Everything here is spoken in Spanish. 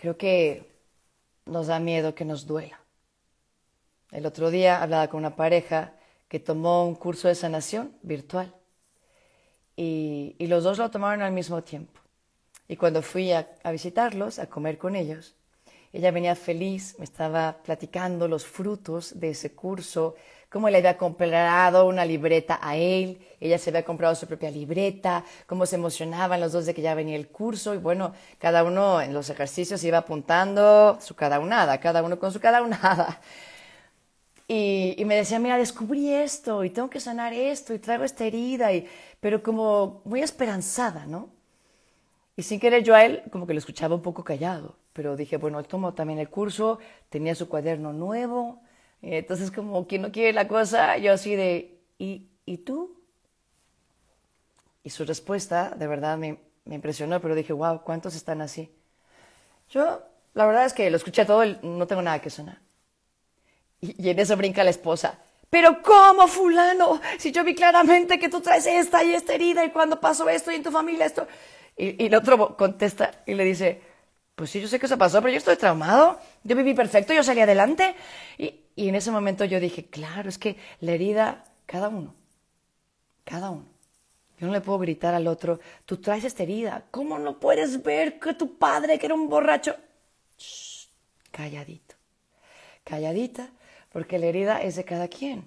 Creo que nos da miedo que nos duela. El otro día hablaba con una pareja que tomó un curso de sanación virtual y, los dos lo tomaron al mismo tiempo. Y cuando fui a visitarlos, a comer con ellos, ella venía feliz, me estaba platicando los frutos de ese curso, cómo le había comprado una libreta a él, ella se había comprado su propia libreta, cómo se emocionaban los dos de que ya venía el curso y bueno, cada uno en los ejercicios iba apuntando su cada unada, cada uno con su cada unada. Y, me decía, mira, descubrí esto y tengo que sanar esto y traigo esta herida, y, pero como muy esperanzada, ¿no? Y sin querer yo a él como que lo escuchaba un poco callado pero dije, bueno, él tomó también el curso, tenía su cuaderno nuevo, entonces como quien no quiere la cosa, yo así de, ¿y, ¿y tú? Y su respuesta de verdad me, impresionó, pero dije, wow, ¿cuántos están así? Yo, la verdad es que lo escuché todo, no tengo nada que sonar. Y, en eso brinca la esposa. Pero ¿cómo, fulano? Si yo vi claramente que tú traes esta y esta herida y cuando pasó esto y en tu familia esto. Y, y el otro contesta y le dice, pues sí, yo sé que eso pasó, pero yo estoy traumado, yo viví perfecto, yo salí adelante. Y, en ese momento yo dije, claro, es que la herida, cada uno, cada uno. Yo no le puedo gritar al otro, tú traes esta herida, ¿cómo no puedes ver que tu padre, que era un borracho? calladito, calladita, porque la herida es de cada quien.